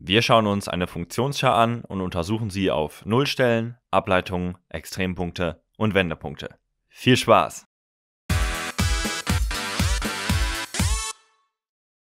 Wir schauen uns eine Funktionsschar an und untersuchen sie auf Nullstellen, Ableitungen, Extrempunkte und Wendepunkte. Viel Spaß!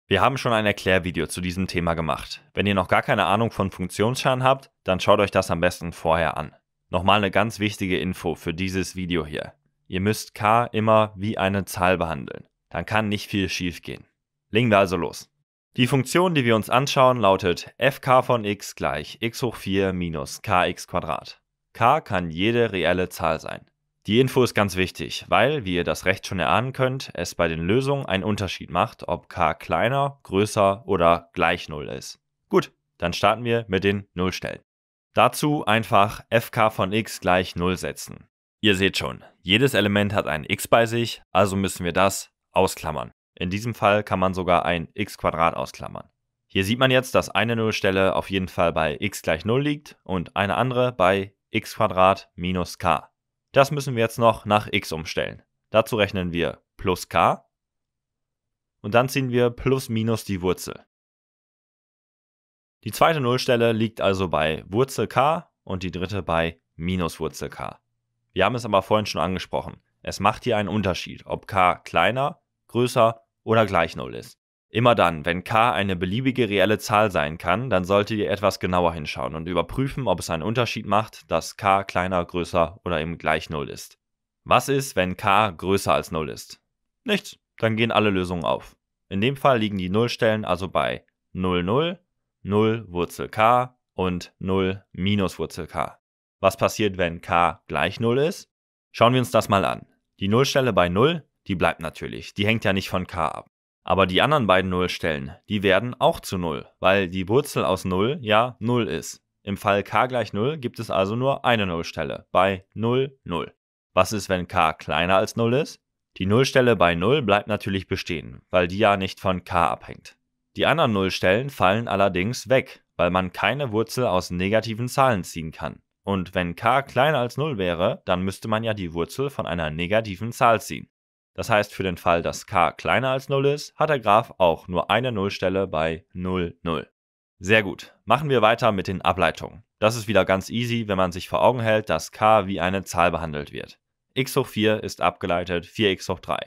Wir haben schon ein Erklärvideo zu diesem Thema gemacht. Wenn ihr noch gar keine Ahnung von Funktionsscharen habt, dann schaut euch das am besten vorher an. Nochmal eine ganz wichtige Info für dieses Video hier. Ihr müsst k immer wie eine Zahl behandeln. Dann kann nicht viel schiefgehen. Legen wir also los. Die Funktion, die wir uns anschauen, lautet fk von x gleich x hoch 4 minus kx Quadrat. k kann jede reelle Zahl sein. Die Info ist ganz wichtig, weil, wie ihr das recht schon erahnen könnt, es bei den Lösungen einen Unterschied macht, ob k kleiner, größer oder gleich 0 ist. Gut, dann starten wir mit den Nullstellen. Dazu einfach fk von x gleich 0 setzen. Ihr seht schon, jedes Element hat ein x bei sich, also müssen wir das ausklammern. In diesem Fall kann man sogar ein x ausklammern. Hier sieht man jetzt, dass eine Nullstelle auf jeden Fall bei x gleich 0 liegt und eine andere bei x minus k. Das müssen wir jetzt noch nach x umstellen. Dazu rechnen wir plus k und dann ziehen wir plus minus die Wurzel. Die zweite Nullstelle liegt also bei Wurzel k und die dritte bei minus Wurzel k. Wir haben es aber vorhin schon angesprochen. Es macht hier einen Unterschied, ob k kleiner, größer oder gleich 0 ist. Immer dann, wenn k eine beliebige reelle Zahl sein kann, dann solltet ihr etwas genauer hinschauen und überprüfen, ob es einen Unterschied macht, dass k kleiner, größer oder eben gleich 0 ist. Was ist, wenn k größer als 0 ist? Nichts, dann gehen alle Lösungen auf. In dem Fall liegen die Nullstellen also bei 0, 0, 0 Wurzel k und 0 minus Wurzel k. Was passiert, wenn k gleich 0 ist? Schauen wir uns das mal an. Die Nullstelle bei 0 die bleibt natürlich. Die hängt ja nicht von k ab. Aber die anderen beiden Nullstellen, die werden auch zu 0, weil die Wurzel aus 0 ja 0 ist. Im Fall k gleich 0 gibt es also nur eine Nullstelle bei 0, 0. Was ist, wenn k kleiner als 0 ist? Die Nullstelle bei 0 bleibt natürlich bestehen, weil die ja nicht von k abhängt. Die anderen Nullstellen fallen allerdings weg, weil man keine Wurzel aus negativen Zahlen ziehen kann. Und wenn k kleiner als 0 wäre, dann müsste man ja die Wurzel von einer negativen Zahl ziehen. Das heißt, für den Fall, dass k kleiner als 0 ist, hat der Graph auch nur eine Nullstelle bei 0, 0. Sehr gut, machen wir weiter mit den Ableitungen. Das ist wieder ganz easy, wenn man sich vor Augen hält, dass k wie eine Zahl behandelt wird. x hoch 4 ist abgeleitet 4x hoch 3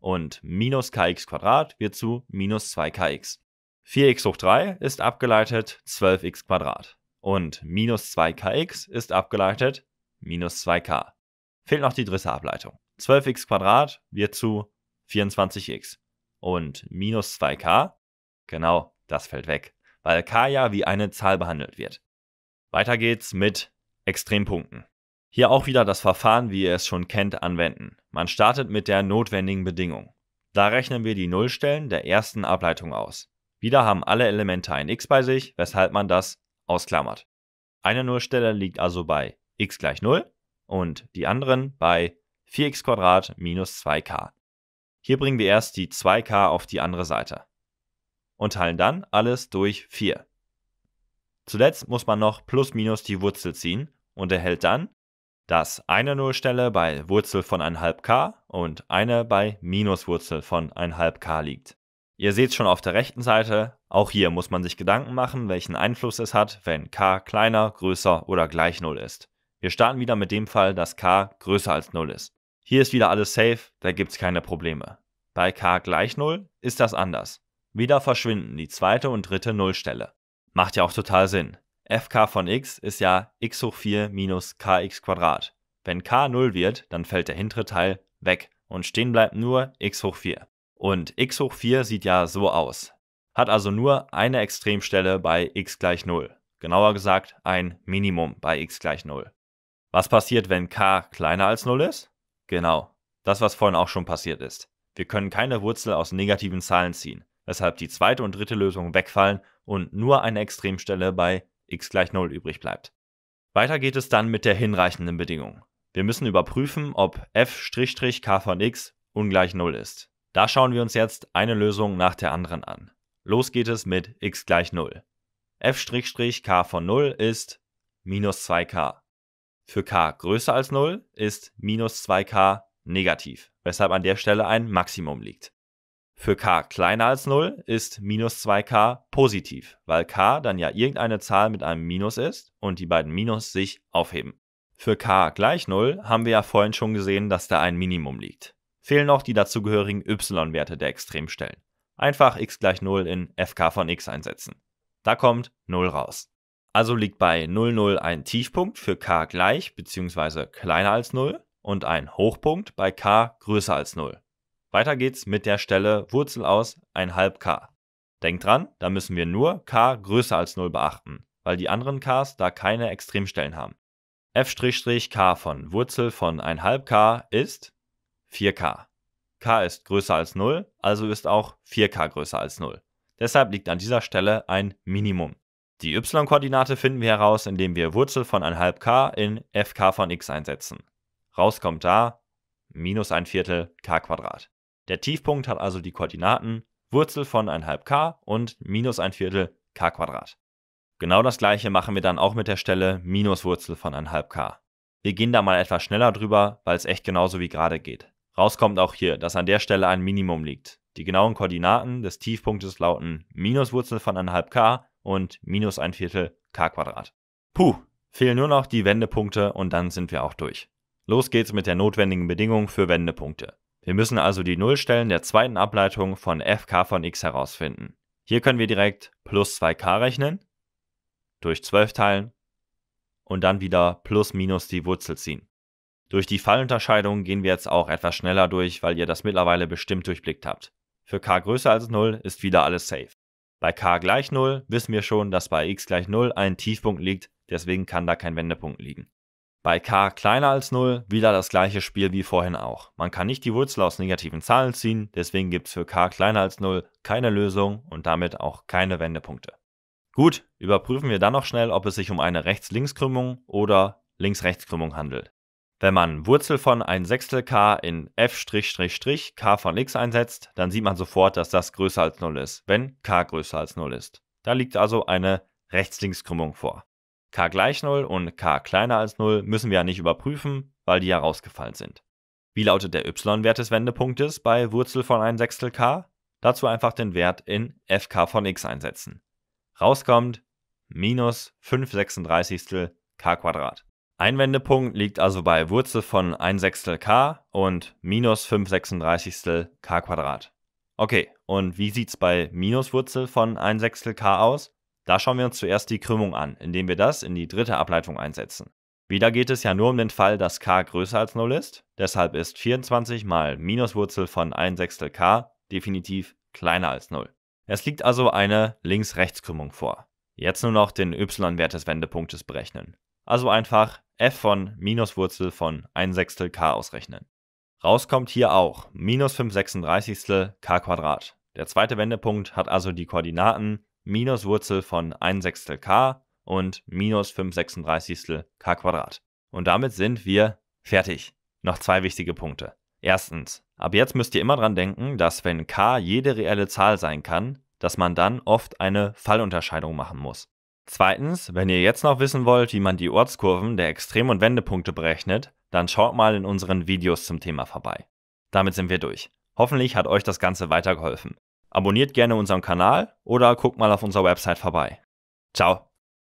und minus kx wird zu minus 2kx. 4x hoch 3 ist abgeleitet 12x und minus 2kx ist abgeleitet minus 2k. Fehlt noch die dritte Ableitung. 12x Quadrat wird zu 24x. Und minus 2k, genau, das fällt weg, weil k ja wie eine Zahl behandelt wird. Weiter geht's mit Extrempunkten. Hier auch wieder das Verfahren, wie ihr es schon kennt, anwenden. Man startet mit der notwendigen Bedingung. Da rechnen wir die Nullstellen der ersten Ableitung aus. Wieder haben alle Elemente ein x bei sich, weshalb man das ausklammert. Eine Nullstelle liegt also bei x gleich 0 und die anderen bei 4x minus 2k. Hier bringen wir erst die 2k auf die andere Seite und teilen dann alles durch 4. Zuletzt muss man noch plus minus die Wurzel ziehen und erhält dann, dass eine Nullstelle bei Wurzel von 1,5k und eine bei Minuswurzel von 1,5k liegt. Ihr seht schon auf der rechten Seite, auch hier muss man sich Gedanken machen, welchen Einfluss es hat, wenn k kleiner, größer oder gleich 0 ist. Wir starten wieder mit dem Fall, dass k größer als 0 ist. Hier ist wieder alles safe, da gibt's keine Probleme. Bei k gleich 0 ist das anders. Wieder verschwinden die zweite und dritte Nullstelle. Macht ja auch total Sinn. fk von x ist ja x hoch 4 minus kx Wenn k 0 wird, dann fällt der hintere Teil weg und stehen bleibt nur x hoch 4. Und x hoch 4 sieht ja so aus. Hat also nur eine Extremstelle bei x gleich 0. Genauer gesagt ein Minimum bei x gleich 0. Was passiert, wenn k kleiner als 0 ist? Genau, das, was vorhin auch schon passiert ist. Wir können keine Wurzel aus negativen Zahlen ziehen, weshalb die zweite und dritte Lösung wegfallen und nur eine Extremstelle bei x gleich 0 übrig bleibt. Weiter geht es dann mit der hinreichenden Bedingung. Wir müssen überprüfen, ob f'(k) von x ungleich 0 ist. Da schauen wir uns jetzt eine Lösung nach der anderen an. Los geht es mit x gleich 0. f'(k) von 0 ist minus 2k für k größer als 0 ist minus 2k negativ, weshalb an der Stelle ein Maximum liegt. Für k kleiner als 0 ist minus 2k positiv, weil k dann ja irgendeine Zahl mit einem Minus ist und die beiden Minus sich aufheben. Für k gleich 0 haben wir ja vorhin schon gesehen, dass da ein Minimum liegt. Fehlen noch die dazugehörigen y-Werte der Extremstellen. Einfach x gleich 0 in fk von x einsetzen. Da kommt 0 raus. Also liegt bei 00 ein Tiefpunkt für k gleich bzw. kleiner als 0 und ein Hochpunkt bei k größer als 0. Weiter geht's mit der Stelle Wurzel aus 1,5 k. Denkt dran, da müssen wir nur k größer als 0 beachten, weil die anderen k's da keine Extremstellen haben. f'k von Wurzel von 1,5 k ist 4k. k ist größer als 0, also ist auch 4k größer als 0. Deshalb liegt an dieser Stelle ein Minimum. Die y-Koordinate finden wir heraus, indem wir Wurzel von 1,5 k in fk von x einsetzen. Rauskommt da minus 1 Viertel k Quadrat. Der Tiefpunkt hat also die Koordinaten Wurzel von 1,5 k und minus ein Viertel k Quadrat. Genau das gleiche machen wir dann auch mit der Stelle minus Wurzel von 1,5 k. Wir gehen da mal etwas schneller drüber, weil es echt genauso wie gerade geht. Rauskommt auch hier, dass an der Stelle ein Minimum liegt. Die genauen Koordinaten des Tiefpunktes lauten minus Wurzel von 1,5 k und minus ein Viertel k Quadrat. Puh, fehlen nur noch die Wendepunkte und dann sind wir auch durch. Los geht's mit der notwendigen Bedingung für Wendepunkte. Wir müssen also die Nullstellen der zweiten Ableitung von fk von x herausfinden. Hier können wir direkt plus 2k rechnen, durch 12 teilen und dann wieder plus minus die Wurzel ziehen. Durch die Fallunterscheidung gehen wir jetzt auch etwas schneller durch, weil ihr das mittlerweile bestimmt durchblickt habt. Für k größer als 0 ist wieder alles safe. Bei k gleich 0 wissen wir schon, dass bei x gleich 0 ein Tiefpunkt liegt, deswegen kann da kein Wendepunkt liegen. Bei k kleiner als 0 wieder das gleiche Spiel wie vorhin auch. Man kann nicht die Wurzel aus negativen Zahlen ziehen, deswegen gibt es für k kleiner als 0 keine Lösung und damit auch keine Wendepunkte. Gut, überprüfen wir dann noch schnell, ob es sich um eine Rechts-Links-Krümmung oder Links-Rechts-Krümmung handelt. Wenn man Wurzel von 1 Sechstel k in f'' k von x einsetzt, dann sieht man sofort, dass das größer als 0 ist, wenn k größer als 0 ist. Da liegt also eine Rechts-Links-Krümmung vor. k gleich 0 und k kleiner als 0 müssen wir ja nicht überprüfen, weil die ja rausgefallen sind. Wie lautet der y-Wert des Wendepunktes bei Wurzel von 1 Sechstel k? Dazu einfach den Wert in fk von x einsetzen. Rauskommt minus 5 36 k Quadrat. Einwendepunkt liegt also bei Wurzel von 1 Sechstel k und minus 5 36 k Quadrat. Okay, und wie sieht's bei Minuswurzel von 1 Sechstel k aus? Da schauen wir uns zuerst die Krümmung an, indem wir das in die dritte Ableitung einsetzen. Wieder geht es ja nur um den Fall, dass k größer als 0 ist, deshalb ist 24 mal Minuswurzel von 1 Sechstel k definitiv kleiner als 0. Es liegt also eine Links-Rechts-Krümmung vor. Jetzt nur noch den y-Wert des Wendepunktes berechnen. Also einfach f von minus Wurzel von 1 Sechstel k ausrechnen. Rauskommt hier auch minus 5 Sechsunddreißigstel k Quadrat. Der zweite Wendepunkt hat also die Koordinaten minus Wurzel von 1 Sechstel k und minus 5 Sechsunddreißigstel k Quadrat. Und damit sind wir fertig. Noch zwei wichtige Punkte. Erstens, ab jetzt müsst ihr immer dran denken, dass wenn k jede reelle Zahl sein kann, dass man dann oft eine Fallunterscheidung machen muss. Zweitens, wenn ihr jetzt noch wissen wollt, wie man die Ortskurven der Extrem- und Wendepunkte berechnet, dann schaut mal in unseren Videos zum Thema vorbei. Damit sind wir durch. Hoffentlich hat euch das Ganze weitergeholfen. Abonniert gerne unseren Kanal oder guckt mal auf unserer Website vorbei. Ciao!